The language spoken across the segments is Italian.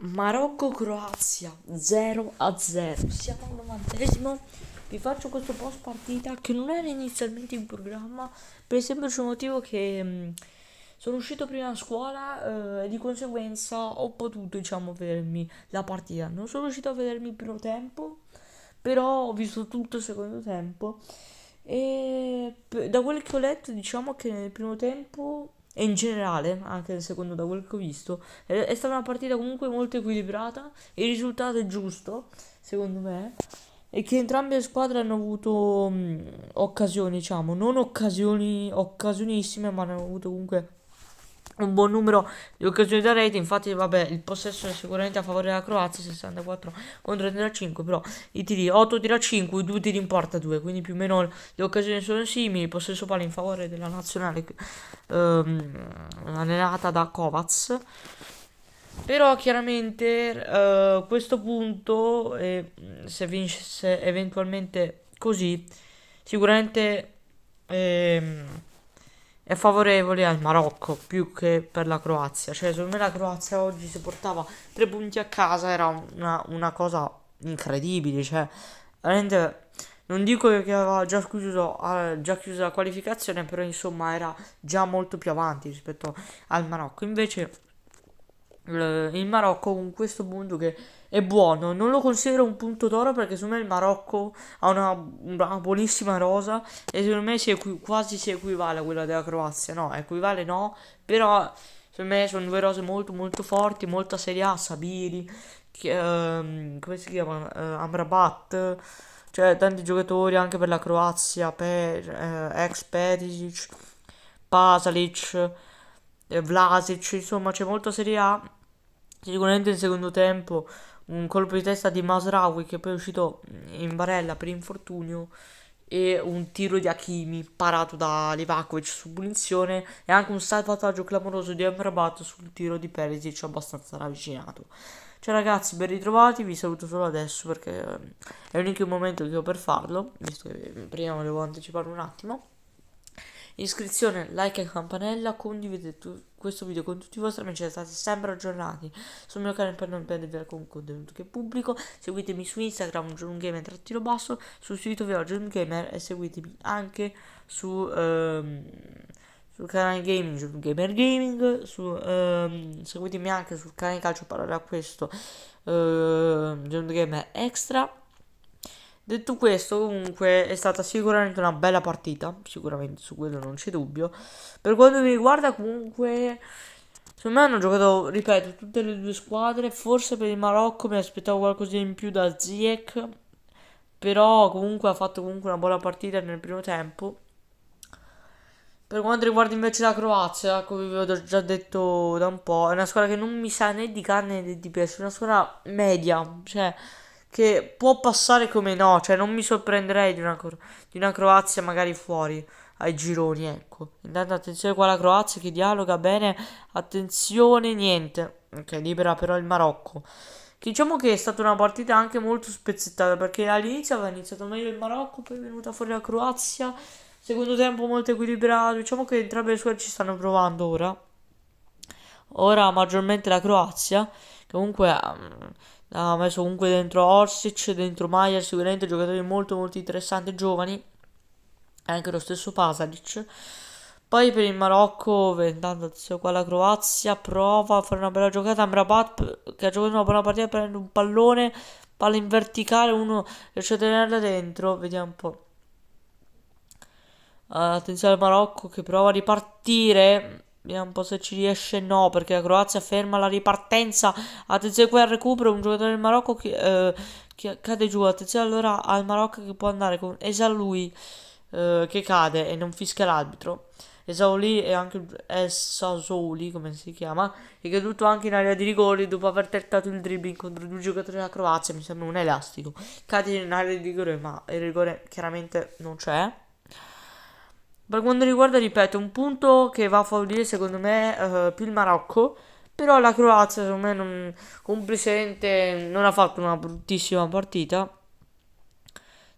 Marocco-Croazia 0 a 0. Siamo al novantesimo. Vi faccio questo post partita che non era inizialmente in programma per il semplice motivo che mh, mm, sono uscito prima a scuola eh, e di conseguenza ho potuto diciamo vedermi la partita. Non sono riuscito a vedermi il primo tempo, però ho visto tutto il secondo tempo e da quello che ho letto diciamo che nel primo tempo e in generale, anche secondo da quel che ho visto, è stata una partita comunque molto equilibrata, il risultato è giusto, secondo me, e che entrambe le squadre hanno avuto mh, occasioni, diciamo, non occasioni occasionissime, ma hanno avuto comunque un buon numero di occasioni da rete. Infatti, vabbè, il possesso è sicuramente a favore della Croazia, 64 contro 35, però i tiri 8 tira 5, 2 tiri in porta 2, quindi più o meno le occasioni sono simili. Il Possesso palla in favore della nazionale ehm, allenata da Kovacs. Però chiaramente eh, questo punto, eh, se vincesse eventualmente così, sicuramente... Eh, è favorevole al Marocco più che per la Croazia. Cioè, secondo me la Croazia oggi si portava tre punti a casa, era una, una cosa incredibile. Cioè, veramente non dico che aveva già chiuso, già chiuso la qualificazione, però insomma era già molto più avanti rispetto al Marocco. Invece il Marocco con questo punto che è buono. Non lo considero un punto d'oro perché secondo me il Marocco ha una, una buonissima rosa e secondo me si equi- quasi si equivale a quella della Croazia. No, equivale no, però secondo me sono due rose molto molto forti, molto Serie A, Sabiri, che, ehm, come si chiama? Eh, Amrabat. Cioè, tanti giocatori anche per la Croazia, per, eh, ex Perisic, Pasalic, eh, Vlasic, insomma c'è molta Serie A Sicuramente in secondo tempo un colpo di testa di Masraoui che poi è uscito in barella per infortunio e un tiro di Hakimi parato da Livakovic su punizione e anche un salvataggio clamoroso di Amrabat sul tiro di Perisic abbastanza ravvicinato. Ciao ragazzi, ben ritrovati, vi saluto solo adesso perché eh, è l'unico momento che ho per farlo, visto che eh, prima volevo anticipare un attimo. Iscrizione, like e campanella, condividete questo video con tutti i vostri amici, state sempre aggiornati sul mio canale per non perdervi alcun contenuto che pubblico, seguitemi su Instagram giorngamer trattino basso, sul sito vero giorngamer e seguitemi anche su... Ehm, sul canale gaming gamer gaming su, ehm, seguitemi anche sul canale calcio parole a questo ehm, gamer extra Detto questo, comunque, è stata sicuramente una bella partita. Sicuramente su quello non c'è dubbio. Per quanto mi riguarda, comunque, secondo me hanno giocato, ripeto, tutte le due squadre. Forse per il Marocco mi aspettavo qualcosina in più da Ziek. Però, comunque, ha fatto comunque una buona partita nel primo tempo. Per quanto riguarda invece la Croazia, come vi ho già detto da un po', è una squadra che non mi sa né di carne né di pesce, è una squadra media, cioè che può passare come no, cioè non mi sorprenderei di una, di una Croazia magari fuori ai gironi, ecco. Intanto attenzione qua la Croazia che dialoga bene, attenzione niente. Ok, libera però il Marocco. Che diciamo che è stata una partita anche molto spezzettata perché all'inizio aveva iniziato meglio il Marocco, poi è venuta fuori la Croazia. Secondo tempo molto equilibrato, diciamo che entrambe le squadre ci stanno provando ora. Ora maggiormente la Croazia. Comunque um, ehm, ha messo comunque dentro Orsic, dentro Maier, sicuramente giocatori molto molto interessanti, giovani. Anche lo stesso Pasadic. Poi per il Marocco, intanto se qua la Croazia prova a fare una bella giocata. Amrabat che ha giocato una buona partita, prende un pallone, palla in verticale, uno riesce a tenerla dentro. Vediamo un po'. Uh, attenzione al Marocco che prova a ripartire. Vediamo un po' se ci riesce. No, perché la Croazia ferma la ripartenza. Attenzione qui al recupero. Un giocatore del Marocco che, eh, che cade giù. Attenzione allora al Marocco che può andare con Esalui eh, che cade e non fischia l'arbitro. Esauli e anche Esasoli, come si chiama, è caduto anche in area di rigore dopo aver tentato il dribbling contro due giocatori della Croazia, mi sembra un elastico. Cade in area di rigore, ma il rigore chiaramente non c'è. Per quanto riguarda, ripeto, un punto che va a favorire secondo me eh, più il Marocco, però la Croazia secondo me non, complicemente non ha fatto una bruttissima partita.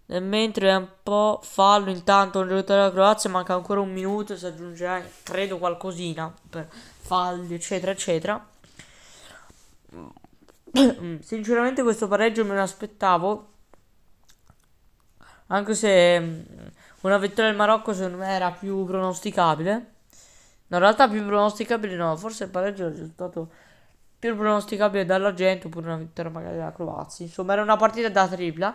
E mentre è un po' fallo intanto nel giocatore della Croazia, manca ancora un minuto, si aggiungerà eh, credo qualcosina per falli eccetera eccetera. Sinceramente questo pareggio me lo aspettavo, anche se una vittoria del Marocco secondo me era più pronosticabile. No, in realtà più pronosticabile no, forse il pareggio è stato più pronosticabile dalla gente, oppure una vittoria magari della Croazia. Insomma, era una partita da tripla.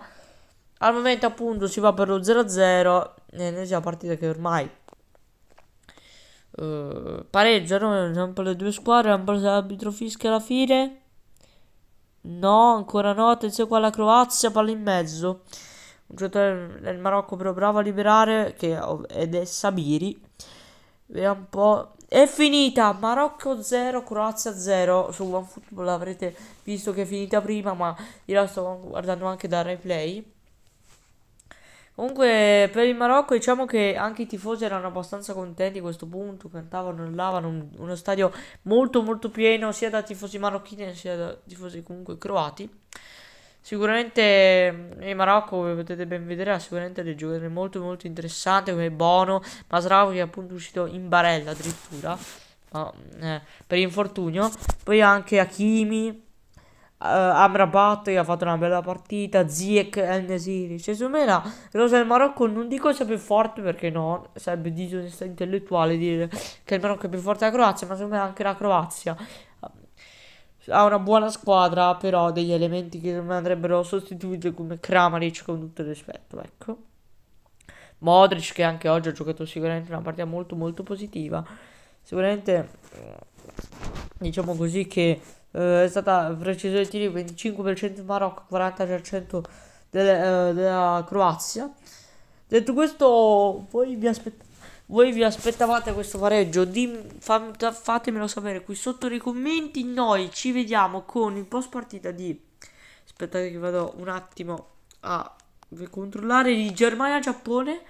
Al momento appunto si va per lo 0-0, e noi siamo partita che ormai uh, pareggiano, sempre le due squadre, un po' se l'arbitro fischia alla fine. No, ancora no, attenzione qua la Croazia, palla in mezzo giocatore del Marocco però bravo a liberare che ed è Sabiri. Vediamo un po'. È finita Marocco 0, Croazia 0. Su OneFootball l'avrete visto che è finita prima, ma io la sto guardando anche dal replay. Comunque per il Marocco diciamo che anche i tifosi erano abbastanza contenti a questo punto, cantavano, urlavano, un, uno stadio molto molto pieno sia da tifosi marocchini sia da tifosi comunque croati. Sicuramente mm, il Marocco, come potete ben vedere, ha sicuramente dei giocatori molto molto interessanti come Bono, Masravo che è appunto uscito in barella addirittura ma, mm, eh, per infortunio. Poi anche Hakimi, uh, Amrabat che ha fatto una bella partita, Ziek, El Nesiri, cioè secondo me la rosa del Marocco non dico sia più forte perché no, sarebbe disonestà intellettuale dire che il Marocco è più forte della Croazia, ma secondo me anche la Croazia ha una buona squadra, però degli elementi che non andrebbero sostituiti come Kramaric con tutto il rispetto, ecco. Modric che anche oggi ha giocato sicuramente una partita molto molto positiva. Sicuramente diciamo così che eh, è stata precisione di tiri 25% del Marocco, 40% delle, eh, della Croazia. Detto questo, poi vi aspettate voi vi aspettavate questo pareggio? Dim, fa, fatemelo sapere qui sotto nei commenti. Noi ci vediamo con il post partita di... Aspettate che vado un attimo a controllare di Germania-Giappone.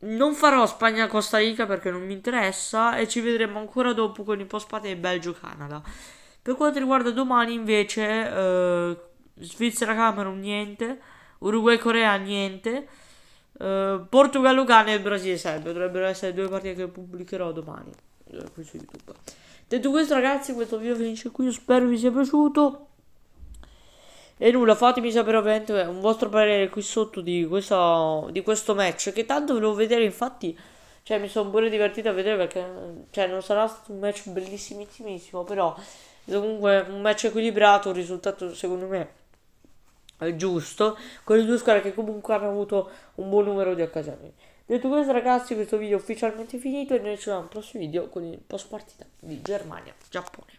Non farò Spagna-Costa Rica perché non mi interessa e ci vedremo ancora dopo con il post partita di Belgio-Canada. Per quanto riguarda domani invece, eh, Svizzera-Camerun niente, Uruguay-Corea niente. Uh, eh, Portogallo-Ghana e Brasile-Serbia dovrebbero essere due partite che pubblicherò domani eh, qui su YouTube. Detto questo, ragazzi, questo video finisce qui. Io spero vi sia piaciuto. E nulla, fatemi sapere ovviamente un vostro parere qui sotto di, questa, di questo match. Che tanto volevo vedere, infatti, cioè, mi sono pure divertito a vedere perché cioè, non sarà stato un match bellissimissimo. Però comunque un match equilibrato. Un risultato, secondo me giusto con le due squadre che comunque hanno avuto un buon numero di occasioni. Detto questo ragazzi questo video è ufficialmente finito e noi ci vediamo al prossimo video con il post partita di Germania-Giappone.